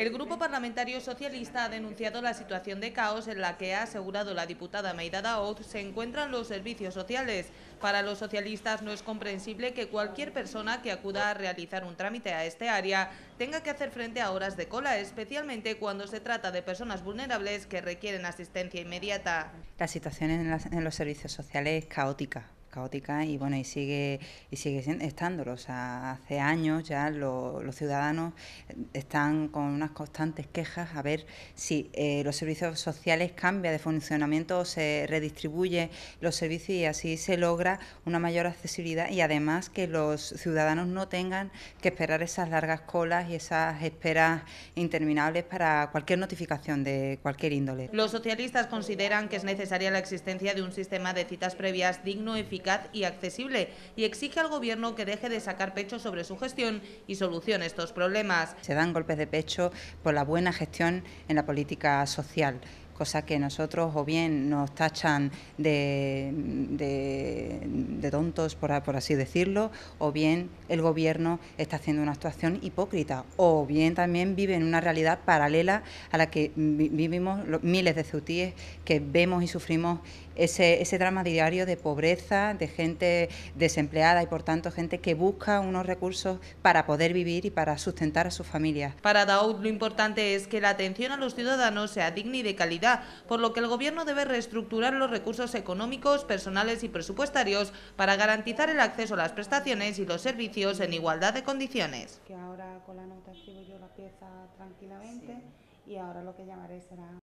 El Grupo Parlamentario Socialista ha denunciado la situación de caos en la que ha asegurado la diputada Meida Daoz, se encuentran los servicios sociales. Para los socialistas no es comprensible que cualquier persona que acuda a realizar un trámite a este área tenga que hacer frente a horas de cola, especialmente cuando se trata de personas vulnerables que requieren asistencia inmediata. La situación en, en los servicios sociales es caótica caótica y bueno, y sigue, y sigue estándolo. O hace años ya los ciudadanos están con unas constantes quejas a ver si eh, los servicios sociales cambian de funcionamiento o se redistribuye los servicios y así se logra una mayor accesibilidad y además que los ciudadanos no tengan que esperar esas largas colas y esas esperas interminables para cualquier notificación de cualquier índole. Los socialistas consideran que es necesaria la existencia de un sistema de citas previas digno, eficaz y accesible y exige al Gobierno que deje de sacar pecho sobre su gestión y solucione estos problemas. Se dan golpes de pecho por la buena gestión en la política social cosa que nosotros o bien nos tachan de, tontos, por, así decirlo, o bien el gobierno está haciendo una actuación hipócrita, o bien también vive en una realidad paralela a la que vivimos los miles de ceutíes que vemos y sufrimos ese, ese drama diario de pobreza, de gente desempleada y por tanto gente que busca unos recursos para poder vivir y para sustentar a sus familias. Para Daoud lo importante es que la atención a los ciudadanos sea digna y de calidad por lo que el Gobierno debe reestructurar los recursos económicos, personales y presupuestarios para garantizar el acceso a las prestaciones y los servicios en igualdad de condiciones. y ahora lo que llamaré será